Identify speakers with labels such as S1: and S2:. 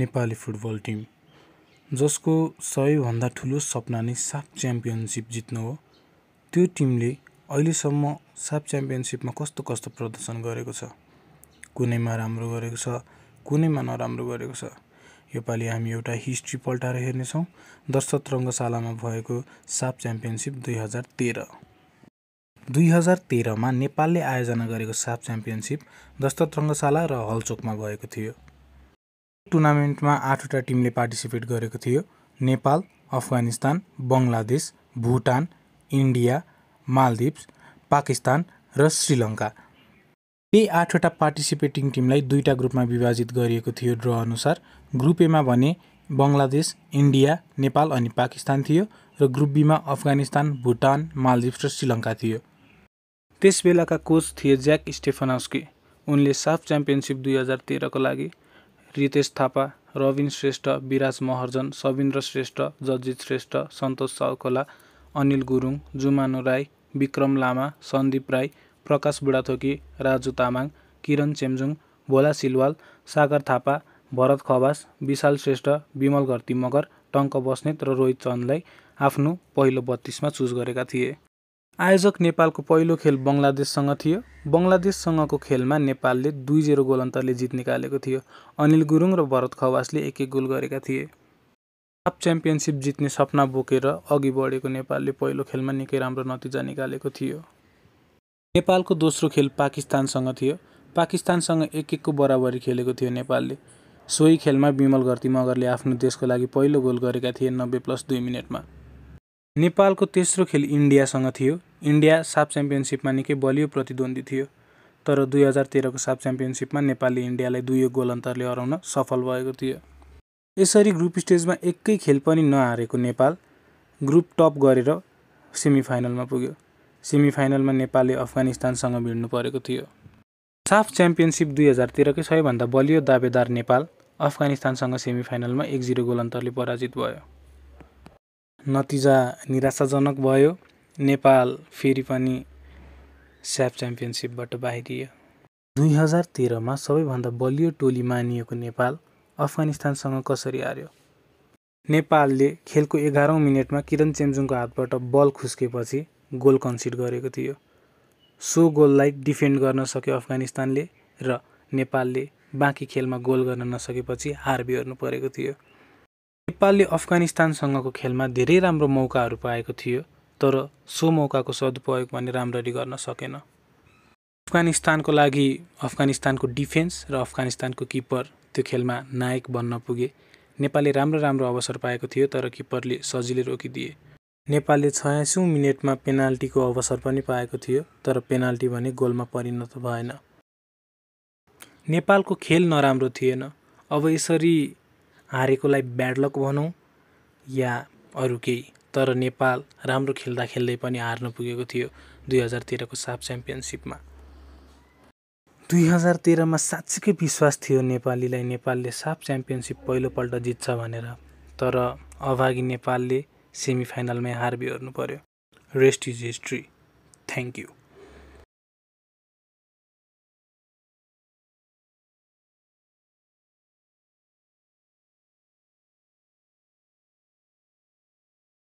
S1: Nepali football team जसको सबैभन्दा ठुलो सपना नै साप च्याम्पियनसिप जित्नु हो त्यो टिमले अहिलेसम्म साप च्याम्पियनसिपमा कस्तो कस्तो प्रदर्शन गरेको छ कुनैमा राम्रो गरेको छ कुनैमा नराम्रो गरेको छ योपालि हामी एउटा हिस्ट्री पल्टाएर हेर्नेछौँ दर्शक रङ्गशालामा भएको साप च्याम्पियनसिप दुई हजार तेह्र दुई हजार तेह्रमा नेपालले आयोजना गरेको साप च्याम्पियनसिप दशरथ रङ्गशाला र हलचोकमा भएको थियो टुर्नामेन्टमा आठवटा टिमले पार्टिसिपेट गरेको थियो नेपाल अफगानिस्तान बङ्गलादेश भुटान इन्डिया मालदिप्स पाकिस्तान र श्रीलङ्का त्यही आठवटा पार्टिसिपेटिङ टिमलाई दुईवटा ग्रुपमा विभाजित गरिएको थियो ड्र अनुसार ग्रुप एमा भने बङ्गलादेश इन्डिया नेपाल अनि पाकिस्तान थियो र ग्रुप बीमा अफगानिस्तान भुटान मालदिप्स र श्रीलङ्का थियो त्यस बेलाका कोच थिए ज्याक स्टेफनाउस्के उनले साफ च्याम्पियनसिप दुई हजार तेह्रको लागि रितेश थापा रविन श्रेष्ठ विराज महर्जन सविन्द्र श्रेष्ठ जजित श्रेष्ठ सन्तोष साउकोला अनिल गुरुङ जुमानु राई विक्रम लामा सन्दीप राई प्रकाश बुढाथोकी राजु तामाङ किरण चेम्जुङ भोला सिलवाल सागर थापा भरत खवास विशाल श्रेष्ठ विमल घरती मगर टङ्क बस्नेत र रोहित चन्दलाई आफ्नो पहिलो बत्तिसमा चुज गरेका थिए आयोजक नेपालको पहिलो खेल बङ्गलादेशसँग थियो बङ्गलादेशसँगको खेलमा नेपालले दुई जेरो गोल अन्तरले जित निकालेको थियो अनिल गुरुङ र भरत खवासले एक एक गोल गरेका थिए आप च्याम्पियनसिप जित्ने सपना बोकेर अघि बढेको नेपालले पहिलो खेलमा निकै राम्रो नतिजा निकालेको थियो नेपालको दोस्रो खेल पाकिस्तानसँग थियो पाकिस्तानसँग एक एकको बराबरी खेलेको थियो नेपालले सोही खेलमा विमल घर्ती मगरले आफ्नो देशको लागि पहिलो गोल गरेका थिए नब्बे प्लस दुई मिनटमा नेपालको तेस्रो खेल इन्डियासँग थियो इन्डिया साफ च्याम्पियनसिपमा निकै बलियो प्रतिद्वन्दी थियो तर दुई हजार तेह्रको साफ च्याम्पियनसिपमा नेपालले इन्डियालाई दुई गोल अन्तरले हराउन सफल भएको थियो यसरी ग्रुप स्टेजमा एकै खेल पनि नहारेको नेपाल ग्रुप टप गरेर सेमी फाइनलमा पुग्यो सेमिफाइनलमा नेपालले अफगानिस्तानसँग भिड्नु परेको थियो साफ च्याम्पियनसिप दुई हजार तेह्रकै सबैभन्दा बलियो दावेदार नेपाल अफगानिस्तानसँग सेमी फाइनलमा एक जिरो गोल अन्तरले पराजित भयो नतिजा निराशाजनक भयो नेपाल फेरि पनि स्याफ च्याम्पियनसिपबाट बाहिरियो दुई हजार तेह्रमा सबैभन्दा बलियो टोली मानिएको नेपाल अफगानिस्तानसँग कसरी हार्यो नेपालले खेलको एघारौँ मिनटमा किरण चेम्जुङको हातबाट बल खुस्केपछि गोल कन्सिड गरेको थियो सो गोललाई डिफेन्ड गर्न सक्यो अफगानिस्तानले र नेपालले बाँकी खेलमा गोल गर्न नसकेपछि हार बिहोर्नु परेको थियो नेपालले अफगानिस्तानसँगको खेलमा धेरै राम्रो मौकाहरू पाएको थियो तर सो मौकाको सदुपयोग भने राम्ररी गर्न सकेन अफगानिस्तानको लागि अफगानिस्तानको डिफेन्स र अफगानिस्तानको किपर त्यो खेलमा नायक बन्न पुगे नेपालले राम्रो राम्रो अवसर पाएको थियो तर किपरले सजिलै रोकिदिए नेपालले छयासौँ मिनटमा पेनाल्टीको अवसर पनि पाएको थियो तर पेनाल्टी भने गोलमा परिणत भएन नेपालको खेल नराम्रो थिएन अब यसरी हारेकोलाई ब्याडलक भनौँ या अरू केही तर नेपाल राम्रो खेल्दा खेल्दै पनि हार्न पुगेको थियो दुई हजार तेह्रको साफ च्याम्पियनसिपमा दुई हजार तेह्रमा साँच्चीकै विश्वास थियो नेपालीलाई नेपालले साफ च्याम्पियनसिप पहिलोपल्ट जित्छ भनेर तर अभागी नेपालले सेमिफाइनलमै हार बिहोर्नु पर्यो rest is history thank you